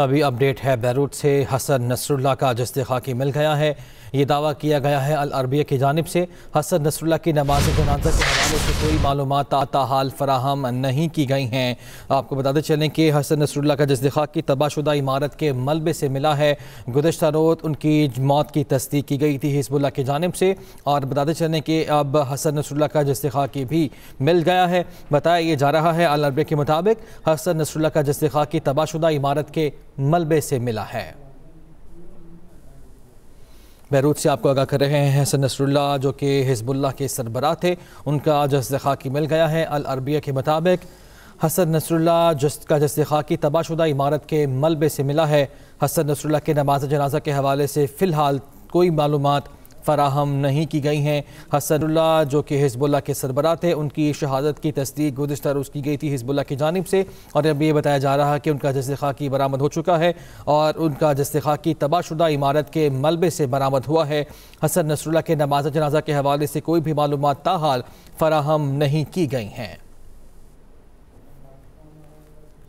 अभी अपडेट है बैरूट से हसन नसरुल्ला का जस्द खाकी मिल गया है ये दावा किया गया है अल अरबिया की जानब से हसन नसरुल्ला की नमाज जनाजा के हवाले से कोई मालूम हाल फराहम नहीं की गई हैं आपको बताते चलें कि हसन नसरुल्ला का जस्द खाकी तबाहशुदा इमारत के मलबे से मिला है गुजशत रोज उनकी मौत की तस्दीक की गई थी हिजबुल्ला की जानब से और बताते चलें कि अब हसन नसरुल्ला का जस्द खाकी भी मिल गया है बताया ये जा रहा है अल अरबिया के मुताबिक हसन नसरुल्ला का जस्द खाकी तबाहशुदा इमारत के मलबे से मिला है बैरूत से आपको आगाह कर रहे हैं हसन नसरुल्ला जो कि हिजबुल्ला के सरबरा थे उनका आज जस्त खाकी मिल गया है अल अरबिया के मुताबिक हसन नसरुल्ला जस्त का जस्त खाकी तबाहशुदा इमारत के मलबे से मिला है हसन नसरुल्ला के नमाज जनाजा के हवाले से फ़िलहाल कोई मालूम फराहम नहीं की गई हैं हसनुल्ला जो कि हिजबुल्ला के सरबरा थे उनकी शहादत की तस्दीक गुजशत रोज़ की गई थी हिजबुल्ला की जानब से और अब ये बताया जा रहा है कि उनका जस खाकी बरामद हो चुका है और उनका जस खाकी तबाहशुदा इमारत के मलबे से बरामद हुआ है हसन नसरुल्ला के नमाज जनाजा के हवाले से कोई भी मालूम ताहाल फराहम नहीं की गई हैं